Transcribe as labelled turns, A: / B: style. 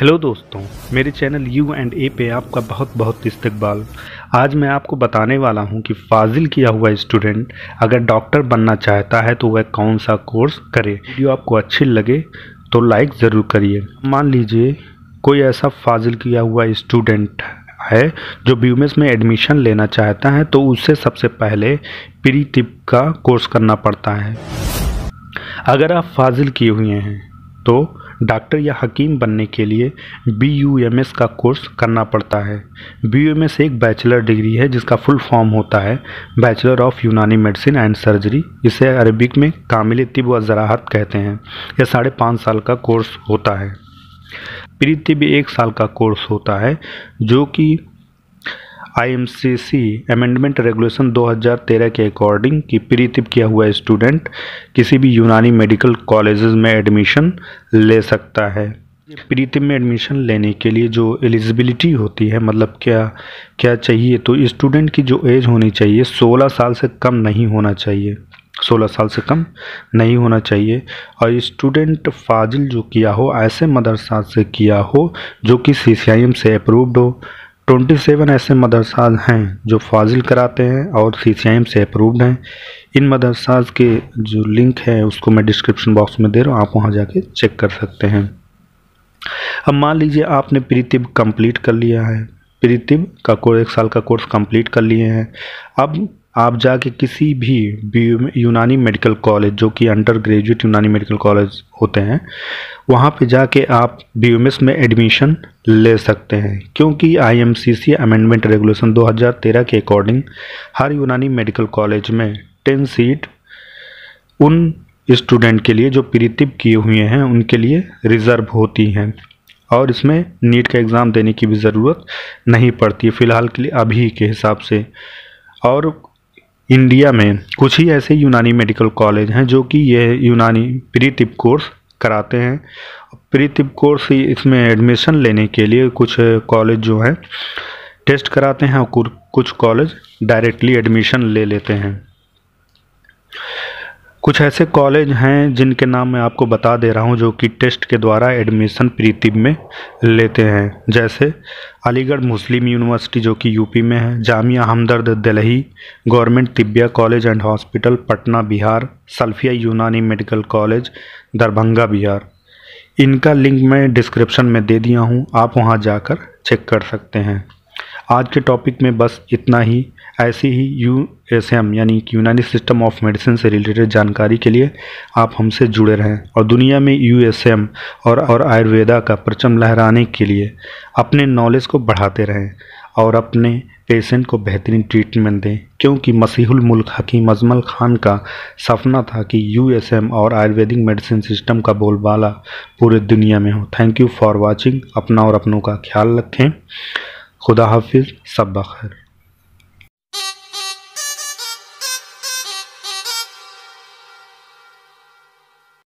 A: hello दोस्तों मेरे channel you and ए पे आपका बहुत बहुत इस्तकबाल आज मैं आपको बताने वाला हूं कि फाजिल किया हुआ स्टूडेंट अगर डॉक्टर बनना चाहता है तो वह कौन सा कोर्स करे वीडियो आपको अच्छी लगे तो लाइक ज़रूर करिए मान लीजिए कोई ऐसा फाजिल किया हुआ स्टूडेंट है जो बीमेस में एडमिशन लेना चाहता है तो उसे सबसे पहले प्री टिप का कोर्स करना पड़ता है अगर आप फाजिल किए हुए हैं तो डॉक्टर या हकीम बनने के लिए बी यू एम एस का कोर्स करना पड़ता है बी यू एम एस एक बैचलर डिग्री है जिसका फुल फॉर्म होता है bachelor of Unani medicine and surgery इसे अरबिक में कामिल तिब व ज़राहत कहते हैं यह साढ़े पाँच साल का कोर्स होता है प्री तिब एक साल का कोर्स होता है जो कि आईएमसीसी अमेंडमेंट रेगुलेशन 2013 के अकॉर्डिंग कि प्रीतिप किया हुआ स्टूडेंट किसी भी यूनानी मेडिकल कॉलेज में एडमिशन ले सकता है प्रीतिप में एडमिशन लेने के लिए जो एलिजिबिलिटी होती है मतलब क्या क्या चाहिए तो स्टूडेंट की जो एज होनी चाहिए 16 साल से कम नहीं होना चाहिए 16 साल से कम नहीं होना चाहिए और स्टूडेंट फाजिल जो किया हो ऐसे मदरसा से किया हो जो कि सी से अप्रूव्ड हो ट्वेंटी सेवन ऐसे मदरसाज हैं जो फाजिल कराते हैं और सी सी एम से अप्रूव्ड हैं इन मदरसाज के जो लिंक है उसको मैं डिस्क्रिप्शन बॉक्स में दे रहा हूँ आप वहाँ जाके चेक कर सकते हैं अब मान लीजिए आपने प्रीतिब कंप्लीट कर लिया है प्रीतिब का कोर्स एक साल का कोर्स कंप्लीट कर लिए हैं अब आप जाके किसी भी यूनानी मेडिकल कॉलेज जो कि undergraduate Unani medical college होते हैं वहाँ पे जाके आप बी में एडमिशन ले सकते हैं क्योंकि आईएमसीसी अमेंडमेंट रेगुलेशन 2013 के अकॉर्डिंग हर यूनानी मेडिकल कॉलेज में टेन सीट उन स्टूडेंट के लिए जो प्रीतिब किए हुए हैं उनके लिए रिज़र्व होती हैं और इसमें नीट का एग्ज़ाम देने की भी ज़रूरत नहीं पड़ती है फ़िलहाल के लिए अभी के हिसाब से और इंडिया में कुछ ही ऐसे यूनानी मेडिकल कॉलेज हैं जो कि यह यूनानी प्री टिप कोर्स कराते हैं प्री टिप कोर्स इसमें एडमिशन लेने के लिए कुछ कॉलेज जो है टेस्ट कराते हैं और कुछ कॉलेज डायरेक्टली एडमिशन ले लेते हैं कुछ ऐसे कॉलेज हैं जिनके नाम मैं आपको बता दे रहा हूँ जो कि टेस्ट के द्वारा एडमिशन प्रीतिब में लेते हैं जैसे अलीगढ़ मुस्लिम यूनिवर्सिटी जो कि यूपी में है Jamia Hamdard Delhi government Tibbia college and hospital Patna Bihar Salfia Unani medical college Darbhanga Bihar इनका लिंक मैं डिस्क्रिप्शन में दे दिया हूँ आप वहाँ जाकर चेक कर सकते हैं आज के टॉपिक में बस इतना ही ऐसे ही यू एस एम यानी कि यूनानी सिस्टम ऑफ मेडिसिन से रिलेटेड जानकारी के लिए आप हमसे जुड़े रहें और दुनिया में यू एस एम और और आयुर्वेदा का परचम लहराने के लिए अपने नॉलेज को बढ़ाते रहें और अपने पेशेंट को बेहतरीन ट्रीटमेंट दें क्योंकि मसीहुल मुल्क हकीम अजमल ख़ान का सपना था कि यूएसएम और आयुर्वेदिक मेडिसिन सिस्टम का बोलबाला पूरे दुनिया में हो थैंक यू फॉर वाचिंग अपना और अपनों का ख्याल रखें खुदा हाफिज़ सब बखैर